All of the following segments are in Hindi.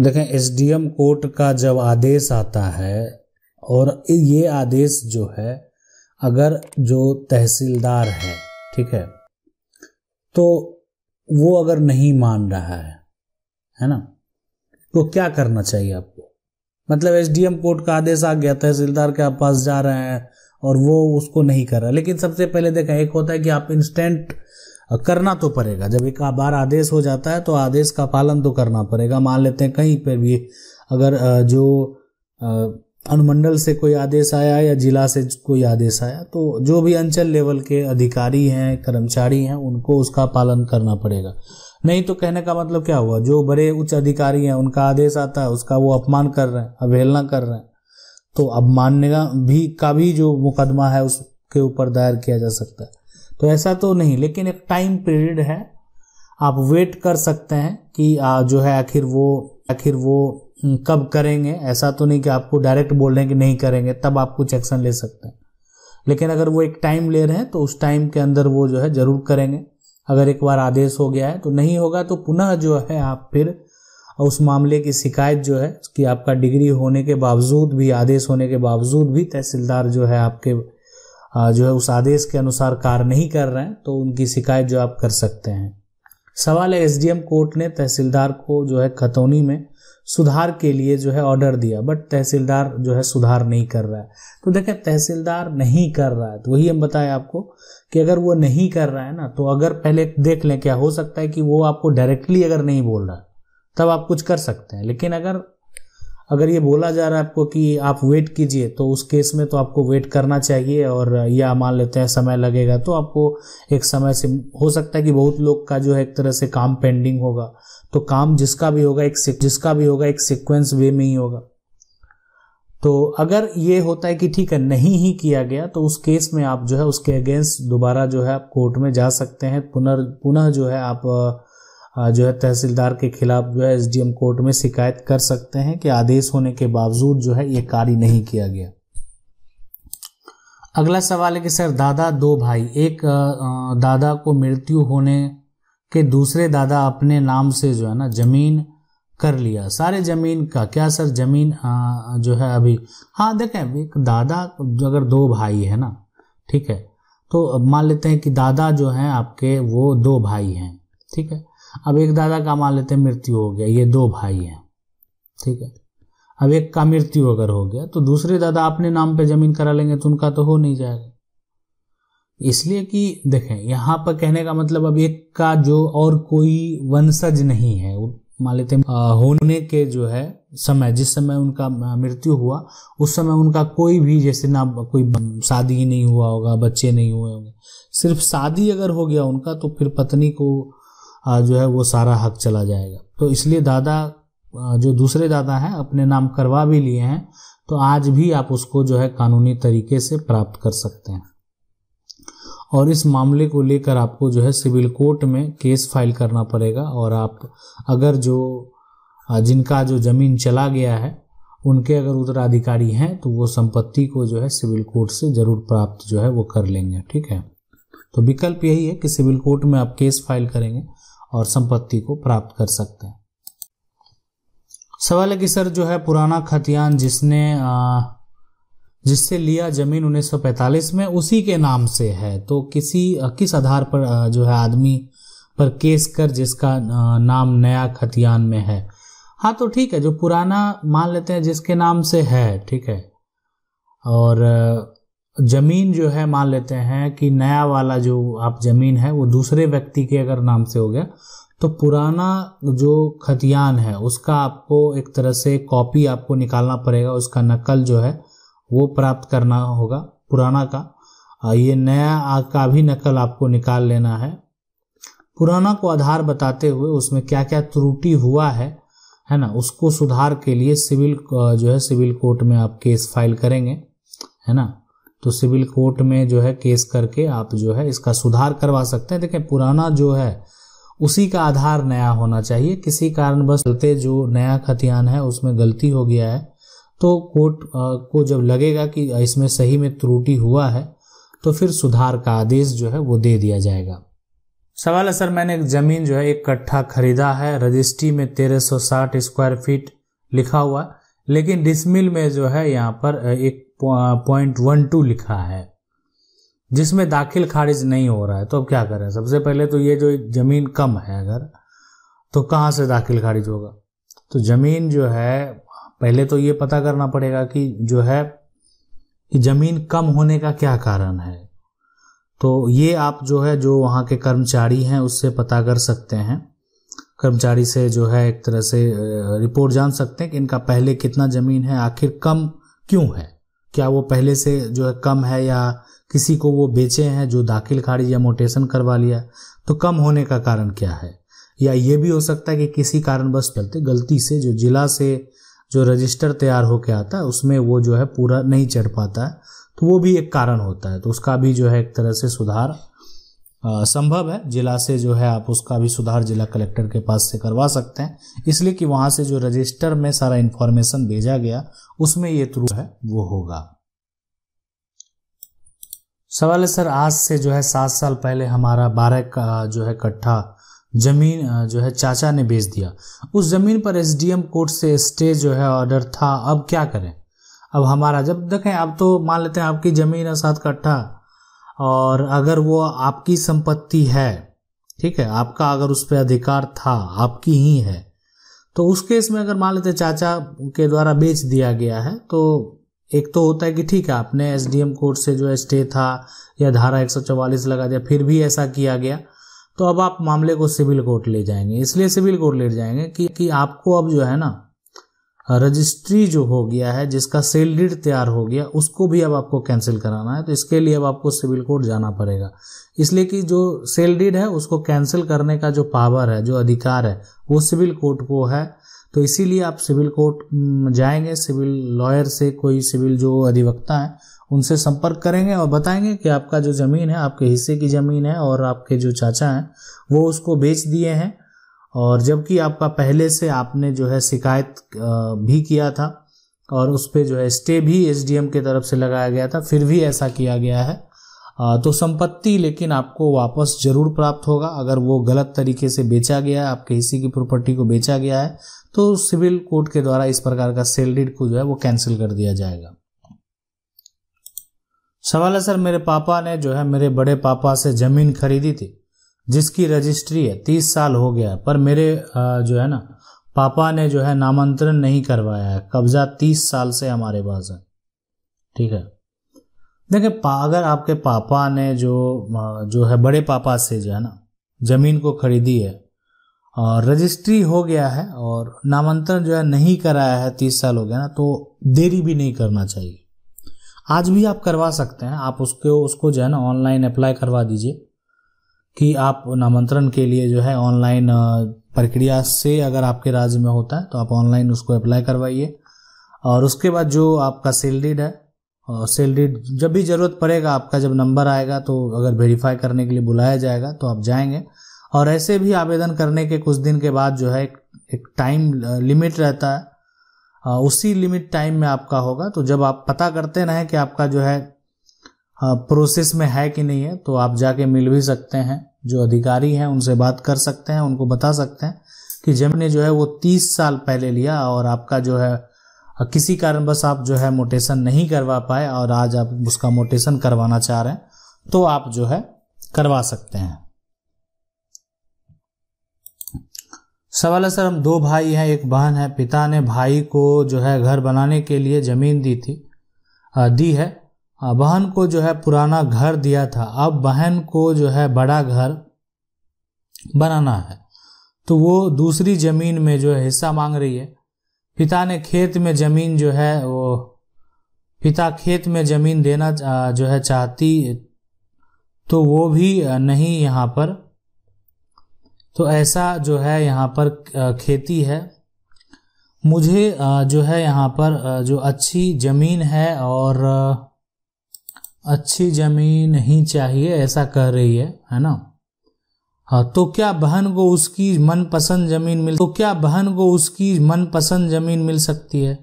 देखें एसडीएम कोर्ट का जब आदेश आता है और ये आदेश जो है अगर जो तहसीलदार है ठीक है तो वो अगर नहीं मान रहा है है ना तो क्या करना चाहिए आपको मतलब एसडीएम कोर्ट का आदेश आ गया तहसीलदार के आप पास जा रहे हैं और वो उसको नहीं कर रहा लेकिन सबसे पहले देखा एक होता है कि आप इंस्टेंट करना तो पड़ेगा जब एक बार आदेश हो जाता है तो आदेश का पालन तो करना पड़ेगा मान लेते हैं कहीं पर भी अगर जो अनुमंडल से कोई आदेश आया या जिला से कोई आदेश आया तो जो भी अंचल लेवल के अधिकारी हैं कर्मचारी हैं उनको उसका पालन करना पड़ेगा नहीं तो कहने का मतलब क्या हुआ जो बड़े उच्च अधिकारी हैं उनका आदेश आता है उसका वो अपमान कर रहे हैं अवहेलना कर रहे हैं तो अब मानने का भी का भी जो मुकदमा है उसके ऊपर दायर किया जा सकता है तो ऐसा तो नहीं लेकिन एक टाइम पीरियड है आप वेट कर सकते हैं कि आ, जो है आखिर वो आखिर वो हम्म, कब करेंगे ऐसा तो नहीं कि आपको डायरेक्ट बोल रहे हैं कि नहीं करेंगे तब आप कुछ एक्शन ले सकते हैं लेकिन अगर वो एक टाइम ले रहे हैं तो उस टाइम के अंदर वो जो है ज़रूर करेंगे अगर एक बार आदेश हो गया है तो नहीं होगा तो पुनः जो है आप फिर उस मामले की शिकायत जो है कि आपका डिग्री होने के बावजूद भी आदेश होने के बावजूद भी तहसीलदार जो है आपके जो है उस आदेश के अनुसार कार्य नहीं कर रहे हैं तो उनकी शिकायत जो आप कर सकते हैं सवाल है एसडीएम कोर्ट ने तहसीलदार को जो है खतौनी में सुधार के लिए जो है ऑर्डर दिया बट तहसीलदार जो है सुधार नहीं कर रहा है तो देखें तहसीलदार नहीं कर रहा है तो वही हम बताए आपको कि अगर वो नहीं कर रहा है ना तो अगर पहले देख लें क्या हो सकता है कि वो आपको डायरेक्टली अगर नहीं बोल रहा तब आप कुछ कर सकते हैं लेकिन अगर अगर ये बोला जा रहा है आपको कि आप वेट कीजिए तो उस केस में तो आपको वेट करना चाहिए और या मान लेते हैं समय लगेगा तो आपको एक समय से हो सकता है कि बहुत लोग का जो है एक तरह से काम पेंडिंग होगा तो काम जिसका भी होगा एक जिसका भी होगा एक सिक्वेंस वे में ही होगा तो अगर ये होता है कि ठीक है नहीं ही किया गया तो उस केस में आप जो है उसके अगेंस्ट दोबारा जो है आप कोर्ट में जा सकते हैं पुनर पुनः जो है आप जो है तहसीलदार के खिलाफ जो है एसडीएम कोर्ट में शिकायत कर सकते हैं कि आदेश होने के बावजूद जो है ये कार्य नहीं किया गया अगला सवाल है कि सर दादा दो भाई एक दादा को मृत्यु होने के दूसरे दादा अपने नाम से जो है ना जमीन कर लिया सारे ज़मीन का क्या सर ज़मीन जो है अभी हाँ देखें एक दादा अगर दो भाई है ना ठीक है तो मान लेते हैं कि दादा जो हैं आपके वो दो भाई हैं ठीक है अब एक दादा का मान लेते हैं मृत्यु हो गया ये दो भाई हैं ठीक है अब एक का मृत्यु अगर हो गया तो दूसरे दादा अपने नाम पे जमीन करा लेंगे तो उनका तो हो नहीं जाएगा इसलिए कि देखें यहाँ पर कहने का मतलब अब एक का जो और कोई वंशज नहीं है मान लेते होने के जो है समय जिस समय उनका मृत्यु हुआ उस समय उनका कोई भी जैसे ना कोई शादी नहीं हुआ होगा बच्चे नहीं हुए होंगे सिर्फ शादी अगर हो गया उनका तो फिर पत्नी को जो है वो सारा हक चला जाएगा तो इसलिए दादा जो दूसरे दादा हैं अपने नाम करवा भी लिए हैं तो आज भी आप उसको जो है कानूनी तरीके से प्राप्त कर सकते हैं और इस मामले को लेकर आपको जो है सिविल कोर्ट में केस फाइल करना पड़ेगा और आप अगर जो जिनका जो ज़मीन चला गया है उनके अगर उत्तराधिकारी हैं तो वो संपत्ति को जो है सिविल कोर्ट से ज़रूर प्राप्त जो है वो कर लेंगे ठीक है तो विकल्प यही है कि सिविल कोर्ट में आप केस फाइल करेंगे और संपत्ति को प्राप्त कर सकते हैं सवाल है कि सर जो है पुराना खतियान जिसने जिससे लिया जमीन 1945 में उसी के नाम से है तो किसी किस आधार पर जो है आदमी पर केस कर जिसका नाम नया खतियान में है हाँ तो ठीक है जो पुराना मान लेते हैं जिसके नाम से है ठीक है और ज़मीन जो है मान लेते हैं कि नया वाला जो आप ज़मीन है वो दूसरे व्यक्ति के अगर नाम से हो गया तो पुराना जो खतियान है उसका आपको एक तरह से कॉपी आपको निकालना पड़ेगा उसका नकल जो है वो प्राप्त करना होगा पुराना का ये नया का भी नकल आपको निकाल लेना है पुराना को आधार बताते हुए उसमें क्या क्या त्रुटि हुआ है है ना उसको सुधार के लिए सिविल जो है सिविल कोर्ट में आप केस फाइल करेंगे है ना तो सिविल कोर्ट में जो है केस करके आप जो है इसका सुधार करवा सकते हैं देखें पुराना जो है उसी का आधार नया होना चाहिए किसी कारणवश चलते जो नया खतियान है उसमें गलती हो गया है तो कोर्ट को जब लगेगा कि इसमें सही में त्रुटि हुआ है तो फिर सुधार का आदेश जो है वो दे दिया जाएगा सवाल है सर मैंने एक ज़मीन जो है एक कट्ठा खरीदा है रजिस्ट्री में 1360 स्क्वायर फीट लिखा हुआ लेकिन डिसमिल में जो है यहाँ पर एक पॉइंट वन टू लिखा है जिसमें दाखिल खारिज नहीं हो रहा है तो अब क्या करें सबसे पहले तो ये जो ज़मीन कम है अगर तो कहाँ से दाखिल खारिज होगा तो ज़मीन जो है पहले तो ये पता करना पड़ेगा कि जो है कि ज़मीन कम होने का क्या कारण है तो ये आप जो है जो वहाँ के कर्मचारी हैं उससे पता कर सकते हैं कर्मचारी से जो है एक तरह से रिपोर्ट जान सकते हैं कि इनका पहले कितना ज़मीन है आखिर कम क्यों है क्या वो पहले से जो है कम है या किसी को वो बेचे हैं जो दाखिल खारिज या मोटेशन करवा लिया तो कम होने का कारण क्या है या ये भी हो सकता है कि किसी कारणवश चलते गलती से जो जिला से जो रजिस्टर तैयार होके आता है उसमें वो जो है पूरा नहीं चढ़ पाता है तो वो भी एक कारण होता है तो उसका भी जो है एक तरह से सुधार संभव है जिला से जो है आप उसका भी सुधार जिला कलेक्टर के पास से करवा सकते हैं इसलिए कि वहां से जो रजिस्टर में सारा इंफॉर्मेशन भेजा गया उसमें ये थ्रू है वो होगा सवाल है सर आज से जो है सात साल पहले हमारा बारह का जो है कट्ठा जमीन जो है चाचा ने बेच दिया उस ज़मीन पर एसडीएम कोर्ट से स्टे जो है ऑर्डर था अब क्या करें अब हमारा जब देखें आप तो मान लेते हैं आपकी ज़मीन है सात कट्ठा और अगर वो आपकी संपत्ति है ठीक है आपका अगर उस पर अधिकार था आपकी ही है तो उस केस में अगर मान लेते चाचा के द्वारा बेच दिया गया है तो एक तो होता है कि ठीक है आपने एस कोर्ट से जो स्टे था या धारा 144 लगा दिया फिर भी ऐसा किया गया तो अब आप मामले को सिविल कोर्ट ले जाएंगे इसलिए सिविल कोर्ट ले जाएंगे कि, कि आपको अब जो है ना रजिस्ट्री जो हो गया है जिसका सेल डीड तैयार हो गया उसको भी अब आपको कैंसिल कराना है तो इसके लिए अब आपको सिविल कोर्ट जाना पड़ेगा इसलिए कि जो सेल डीड है उसको कैंसिल करने का जो पावर है जो अधिकार है वो सिविल कोर्ट को है तो इसीलिए आप सिविल कोर्ट जाएंगे सिविल लॉयर से कोई सिविल जो अधिवक्ता हैं उनसे संपर्क करेंगे और बताएंगे कि आपका जो ज़मीन है आपके हिस्से की ज़मीन है और आपके जो चाचा हैं वो उसको बेच दिए हैं और जबकि आपका पहले से आपने जो है शिकायत भी किया था और उस पर जो है स्टे भी एस के तरफ से लगाया गया था फिर भी ऐसा किया गया है तो संपत्ति लेकिन आपको वापस जरूर प्राप्त होगा अगर वो गलत तरीके से बेचा गया है आपके हिस्से की प्रॉपर्टी को बेचा गया है तो सिविल कोर्ट के द्वारा इस प्रकार का सेल को जो है वो कैंसिल कर दिया जाएगा सवाल है सर मेरे पापा ने जो है मेरे बड़े पापा से ज़मीन खरीदी थी जिसकी रजिस्ट्री है तीस साल हो गया पर मेरे जो है ना पापा ने जो है नामांतरण नहीं करवाया है कब्जा तीस साल से हमारे पास है ठीक है देखिए अगर आपके पापा ने जो जो है बड़े पापा से जो है ना ज़मीन को खरीदी है और रजिस्ट्री हो गया है और नामांतरण जो है नहीं कराया है तीस साल हो गया ना तो देरी भी नहीं करना चाहिए आज भी आप करवा सकते हैं आप उसको उसको जो है ना ऑनलाइन अप्लाई करवा दीजिए कि आप नामांतरण के लिए जो है ऑनलाइन प्रक्रिया से अगर आपके राज्य में होता है तो आप ऑनलाइन उसको अप्लाई करवाइए और उसके बाद जो आपका सेलरीड है और सेलरीड जब भी ज़रूरत पड़ेगा आपका जब नंबर आएगा तो अगर वेरीफाई करने के लिए बुलाया जाएगा तो आप जाएंगे और ऐसे भी आवेदन करने के कुछ दिन के बाद जो है एक टाइम लिमिट रहता है उसी लिमिट टाइम में आपका होगा तो जब आप पता करते रहें कि आपका जो है प्रोसेस हाँ, में है कि नहीं है तो आप जाके मिल भी सकते हैं जो अधिकारी हैं उनसे बात कर सकते हैं उनको बता सकते हैं कि जमीन जो है वो तीस साल पहले लिया और आपका जो है हाँ, किसी कारणवश आप जो है मोटेशन नहीं करवा पाए और आज आप उसका मोटेशन करवाना चाह रहे हैं तो आप जो है करवा सकते हैं सवाल है सर हम दो भाई हैं एक बहन है पिता ने भाई को जो है घर बनाने के लिए ज़मीन दी थी हाँ, दी है बहन को जो है पुराना घर दिया था अब बहन को जो है बड़ा घर बनाना है तो वो दूसरी ज़मीन में जो है हिस्सा मांग रही है पिता ने खेत में ज़मीन जो है वो पिता खेत में ज़मीन देना जो है चाहती तो वो भी नहीं यहाँ पर तो ऐसा जो है यहाँ पर खेती है मुझे जो है यहाँ पर जो अच्छी ज़मीन है और अच्छी ज़मीन ही चाहिए ऐसा कह रही है है ना हाँ तो क्या बहन को उसकी मनपसंद ज़मीन मिल तो क्या बहन को उसकी मनपसंद ज़मीन मिल सकती है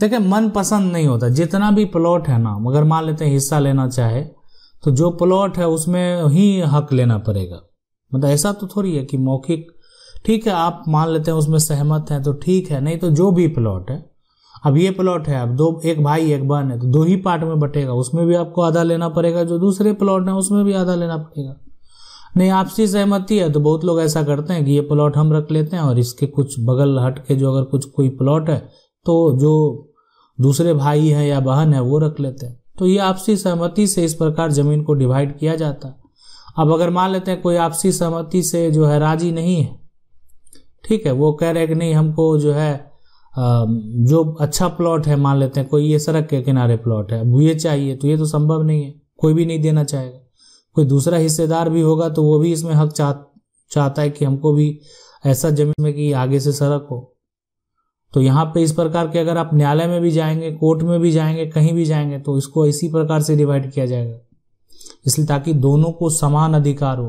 देखे मनपसंद नहीं होता जितना भी प्लॉट है ना मगर मान लेते हैं हिस्सा लेना चाहे तो जो प्लॉट है उसमें ही हक लेना पड़ेगा मतलब ऐसा तो थोड़ी है कि मौखिक ठीक है आप मान लेते हैं उसमें सहमत हैं तो ठीक है नहीं तो जो भी प्लॉट है अब ये प्लॉट है अब दो एक भाई एक बहन है तो दो ही पार्ट में बटेगा उसमें भी आपको आधा लेना पड़ेगा जो दूसरे प्लॉट है उसमें भी आधा लेना पड़ेगा नहीं आपसी सहमति है तो बहुत लोग ऐसा करते हैं कि ये प्लॉट हम रख लेते हैं और इसके कुछ बगल हट के जो अगर कुछ कोई प्लॉट है तो जो दूसरे भाई हैं या बहन है वो रख लेते हैं तो ये आपसी सहमति से इस प्रकार जमीन को डिवाइड किया जाता है अब अगर मान लेते हैं कोई आपसी सहमति से जो है राजी नहीं है ठीक है वो कह रहे हैं कि नहीं हमको जो है जो अच्छा प्लॉट है मान लेते हैं कोई ये सड़क के किनारे प्लॉट है अब ये चाहिए तो ये तो संभव नहीं है कोई भी नहीं देना चाहेगा कोई दूसरा हिस्सेदार भी होगा तो वो भी इसमें हक चाह चाहता है कि हमको भी ऐसा जमीन में कि आगे से सड़क हो तो यहाँ पे इस प्रकार के अगर आप न्यायालय में भी जाएंगे कोर्ट में भी जाएंगे कहीं भी जाएंगे तो इसको इसी प्रकार से डिवाइड किया जाएगा इसलिए ताकि दोनों को समान अधिकार हो